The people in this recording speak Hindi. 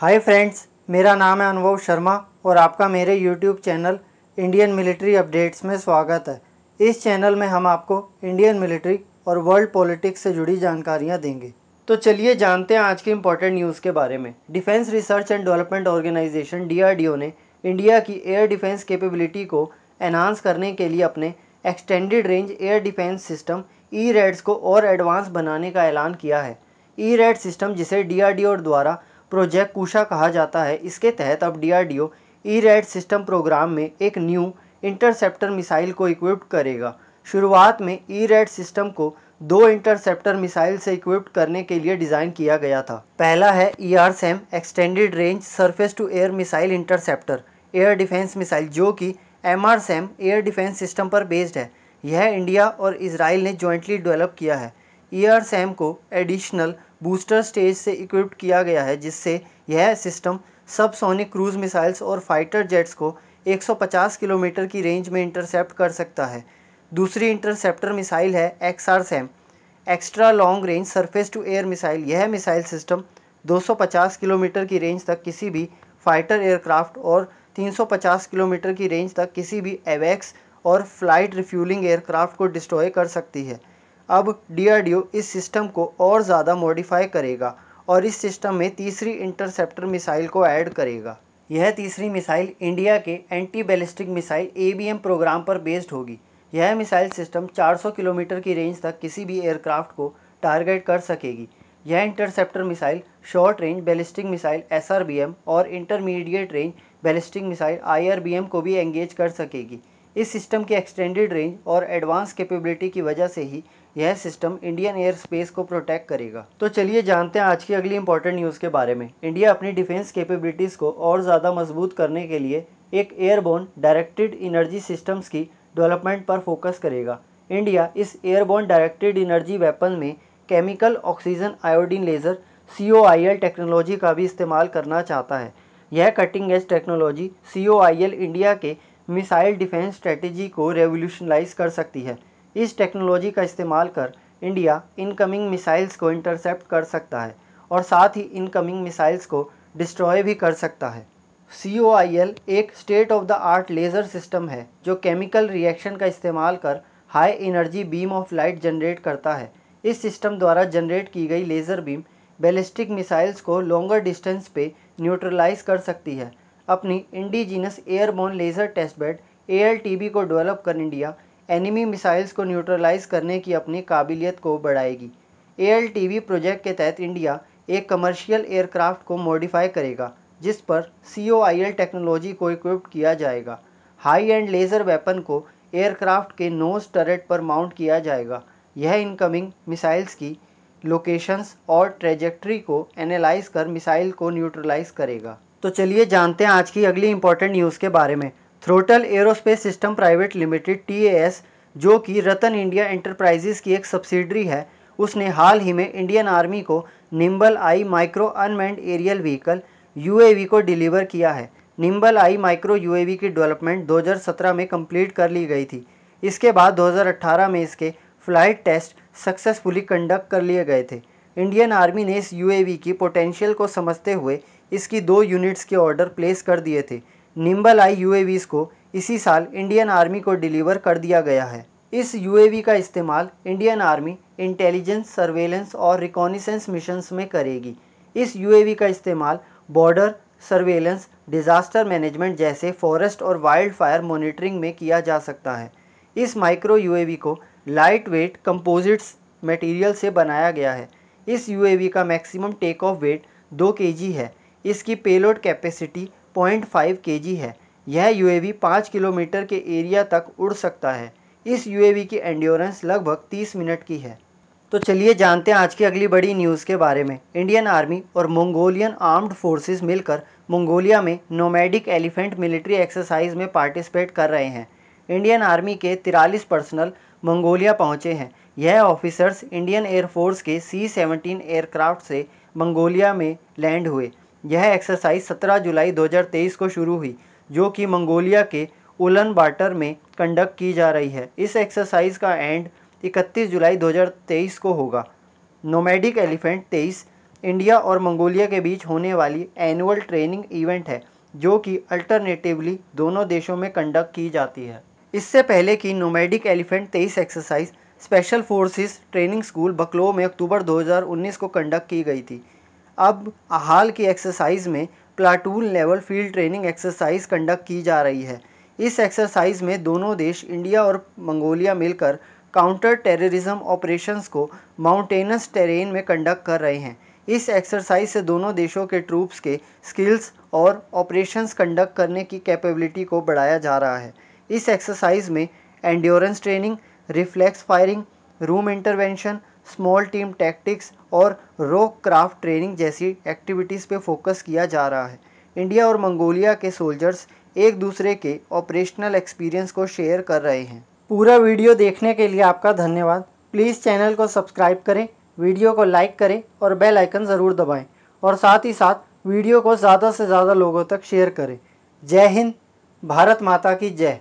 हाय फ्रेंड्स मेरा नाम है अनुभव शर्मा और आपका मेरे YouTube channel Indian military updates में स्वागत है इस चैनल में हम आपको इंडियन मिलिट्री और वर्ल्ड पॉलिटिक्स से जुड़ी जानकारियाँ देंगे तो चलिए जानते हैं आज के इम्पोर्टेंट न्यूज़ के बारे में defence research and development organisation D ने इंडिया की एयर डिफेंस केपेबिलिटी को एनहांस करने के लिए अपने extended range air defence system E RADS को और एडवांस बनाने का ऐलान किया है ई रेड सिस्टम जिसे डी द्वारा प्रोजेक्ट कुशा कहा जाता है इसके तहत अब DRDO E RAD system programme में एक न्यू इंटरसेप्टर मिसाइल को इक्विप्ड करेगा शुरुआत में ई रेड सिस्टम को दो इंटरसेप्टर मिसाइल से इक्विप्ड करने के लिए डिज़ाइन किया गया था पहला है E R SAM extended range surface to air missile interceptor air defence missile जो कि M R SAM air defence system पर बेस्ड है यह इंडिया और इसराइल ने जॉइंटली डेवलप किया है ई आर सैम को एडिशनल बूस्टर स्टेज से इक्विप्ड किया गया है जिससे यह सिस्टम सबसोनिक क्रूज मिसाइल्स और फाइटर जेट्स को 150 किलोमीटर की रेंज में इंटरसेप्ट कर सकता है दूसरी इंटरसेप्टर मिसाइल है X R SAM extra long range surface to air missile यह मिसाइल सिस्टम 250 किलोमीटर की रेंज तक किसी भी फाइटर एयरक्राफ्ट और 350 किलोमीटर की रेंज तक किसी भी एवेक्स और फ्लाइट रिफ्यूलिंग एयरक्राफ्ट को डिस्ट्रॉय कर सकती है अब डीआरडीओ इस सिस्टम को और ज़्यादा मॉडिफाई करेगा और इस सिस्टम में तीसरी इंटरसेप्टर मिसाइल को ऐड करेगा यह तीसरी मिसाइल इंडिया के anti ballistic missile A programme पर बेस्ड होगी यह मिसाइल सिस्टम 400 किलोमीटर की रेंज तक किसी भी एयरक्राफ्ट को टारगेट कर सकेगी यह interceptor missile short range ballistic missile S और intermediate range ballistic missile I को भी एंगेज कर सकेगी इस सिस्टम की एक्सटेंडेड रेंज और एडवांस कैपेबिलिटी की वजह से ही यह सिस्टम इंडियन एयर स्पेस को प्रोटेक्ट करेगा तो चलिए जानते हैं आज की अगली इंपॉर्टेंट न्यूज़ के बारे में इंडिया अपनी डिफेंस कैपेबिलिटीज़ को और ज़्यादा मजबूत करने के लिए एक एयरबोन डायरेक्टेड इनर्जी सिस्टम्स की डेवलपमेंट पर फोकस करेगा इंडिया इस एयरबोन डायरेक्टेड इनर्जी वेपन में chemical oxygen iodine laser C technology का भी इस्तेमाल करना चाहता है यह cutting edge technology C India के मिसाइल डिफेंस स्ट्रेटजी को रेवोल्यूशनलाइज कर सकती है इस टेक्नोलॉजी का इस्तेमाल कर इंडिया इनकमिंग मिसाइल्स को इंटरसेप्ट कर सकता है और साथ ही इनकमिंग मिसाइल्स को डिस्ट्रॉय भी कर सकता है सी एक state of the art laser system है जो केमिकल रिएक्शन का इस्तेमाल कर high energy beam of light generate करता है इस सिस्टम द्वारा जनरेट की गई लेज़र बीम बैलिस्टिक मिसाइल्स को लॉन्गर डिस्टेंस पे न्यूट्रलाइज कर सकती है अपनी indigenous airborne laser test bed A को डेवलप कर इंडिया एनिमी मिसाइल्स को न्यूट्रलाइज करने की अपनी काबिलियत को बढ़ाएगी ए प्रोजेक्ट के तहत इंडिया एक कमर्शियल एयरक्राफ्ट को मॉडिफाई करेगा जिस पर सी ओ टेक्नोलॉजी को इक्विप किया जाएगा हाई एंड लेज़र वेपन को एयरक्राफ्ट के नोज टरेट पर माउंट किया जाएगा यह इनकमिंग मिसाइल्स की लोकेशंस और ट्रेजेक्ट्री को एनालाइज कर मिसाइल को न्यूट्रलाइज करेगा तो चलिए जानते हैं आज की अगली इंपॉर्टेंट न्यूज़ के बारे में throttle aerospace system private limited T जो कि रतन इंडिया इंटरप्राइजेज़ की एक सब्सिडरी है उसने हाल ही में इंडियन आर्मी को nimble eye micro unmanned aerial vehicle U को डिलीवर किया है निम्बल आई माइक्रो यू की डेवलपमेंट 2017 में कंप्लीट कर ली गई थी इसके बाद 2018 में इसके फ्लाइट टेस्ट सक्सेसफुली कंडक्ट कर लिए गए थे इंडियन आर्मी ने इस यू की पोटेंशियल को समझते हुए इसकी दो यूनिट्स के ऑर्डर प्लेस कर दिए थे निम्बल आई यू को इसी साल इंडियन आर्मी को डिलीवर कर दिया गया है इस यू का इस्तेमाल इंडियन आर्मी इंटेलिजेंस सर्वेलेंस और रिकॉनिसेंस मिशंस में करेगी इस यू का इस्तेमाल बॉर्डर सर्वेलेंस डिज़ास्टर मैनेजमेंट जैसे फॉरेस्ट और वाइल्ड फायर मोनिटरिंग में किया जा सकता है इस माइक्रो यू को लाइट वेट कंपोजिट्स मटेरियल से बनाया गया है इस यू का मैक्सिमम टेक ऑफ वेट दो के है इसकी पेलोड कैपेसिटी 0.5 केजी है यह यूएवी 5 किलोमीटर के एरिया तक उड़ सकता है इस यूएवी की एंड्योरेंस लगभग 30 मिनट की है तो चलिए जानते हैं आज की अगली बड़ी न्यूज़ के बारे में इंडियन आर्मी और मंगोलियन आर्म्ड फोर्सेस मिलकर मंगोलिया में नोमैडिक एलिफेंट मिलिट्री एक्सरसाइज में पार्टिसिपेट कर रहे हैं इंडियन आर्मी के तिरालीस पर्सनल मंगोलिया पहुंचे हैं यह ऑफिसर्स इंडियन एयरफोर्स के सी सेवनटीन एयरक्राफ्ट से मंगोलिया में लैंड हुए यह एक्सरसाइज 17 जुलाई 2023 को शुरू हुई जो कि मंगोलिया के उलन बाटर में कंडक्ट की जा रही है इस एक्सरसाइज का एंड 31 जुलाई 2023 को होगा नोमैडिक एलिफेंट 23 इंडिया और मंगोलिया के बीच होने वाली एनुअल ट्रेनिंग इवेंट है जो कि अल्टरनेटिवली दोनों देशों में कंडक्ट की जाती है इससे पहले कि nomadic elephant 23 exercise special forces training school Bakloh में अक्टूबर 2019 को कंडक्ट की गई थी अब हाल की एक्सरसाइज में platoon level field training exercise conduct की जा रही है इस एक्सरसाइज में दोनों देश इंडिया और मंगोलिया मिलकर काउंटर टेररिज्म ऑपरेशंस को माउंटेनस टेरेन में कंडक्ट कर रहे हैं इस एक्सरसाइज से दोनों देशों के ट्रूप्स के स्किल्स और ऑपरेशंस कंडक्ट करने की कैपेबिलिटी को बढ़ाया जा रहा है इस एक्सरसाइज में endurance training reflex firing room intervention small team tactics और रोक क्राफ्ट ट्रेनिंग जैसी एक्टिविटीज़ पे फोकस किया जा रहा है इंडिया और मंगोलिया के सोल्जर्स एक दूसरे के ऑपरेशनल एक्सपीरियंस को शेयर कर रहे हैं पूरा वीडियो देखने के लिए आपका धन्यवाद प्लीज़ चैनल को सब्सक्राइब करें वीडियो को लाइक करें और बेल आइकन ज़रूर दबाएं और साथ ही साथ वीडियो को ज़्यादा से ज़्यादा लोगों तक शेयर करें जय हिंद भारत माता की जय